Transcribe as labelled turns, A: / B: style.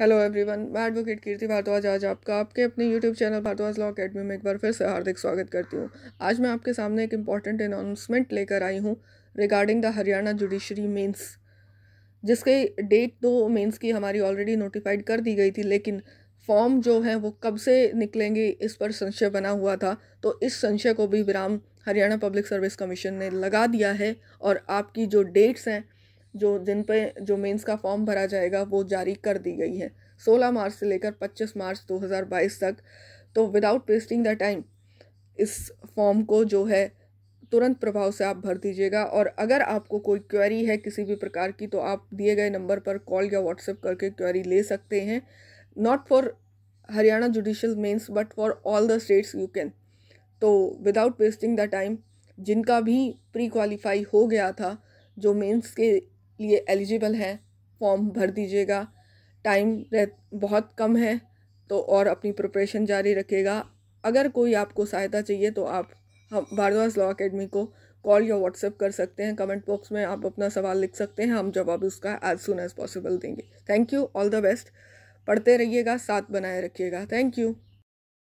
A: hello everyone मैं advocate Kirti Bhardwaj आज आपका आपके अपने YouTube channel Bhardwaj law academy में एक बार फिर से हार्दिक स्वागत करती हूँ आज मैं आपके सामने एक इम्पॉर्टेंट अनाउंसमेंट लेकर आई हूँ regarding the Haryana judiciary mains जिसके डेट दो मेंस की हमारी ऑलरेडी नोटिफाइड कर दी गई थी लेकिन फॉर्म जो है वो कब से निकलेंगे इस पर संशय बना हुआ था तो इस संशय को भी विराम हरियाणा पब्लिक सर्विस कमीशन ने लगा दिया है और आपकी जो डेट्स हैं जो जिन पे जो मेंस का फॉर्म भरा जाएगा वो जारी कर दी गई है 16 मार्च से लेकर 25 मार्च 2022 तक तो विदाउट वेस्टिंग द टाइम इस फॉर्म को जो है तुरंत प्रभाव से आप भर दीजिएगा और अगर आपको कोई क्वेरी है किसी भी प्रकार की तो आप दिए गए नंबर पर कॉल या व्हाट्सएप करके क्वेरी ले सकते हैं not for Haryana judicial mains but for all the states you can तो विदाउट वेस्टिंग द टाइम जिनका भी प्री क्वालिफाई हो गया था जो मेंस के लिए एलिजिबल हैं फॉर्म भर दीजिएगा टाइम रह बहुत कम है तो और अपनी प्रिपरेशन जारी रखेगा अगर कोई आपको सहायता चाहिए तो आप हम भारद्वाज लॉ अकेडमी को कॉल या व्हाट्सएप कर सकते हैं कमेंट बॉक्स में आप अपना सवाल लिख सकते हैं हम जवाब उसका एज सुन एज पॉसिबल देंगे thank you all the best पढ़ते रहिएगा साथ बनाए रखिएगा थैंक यू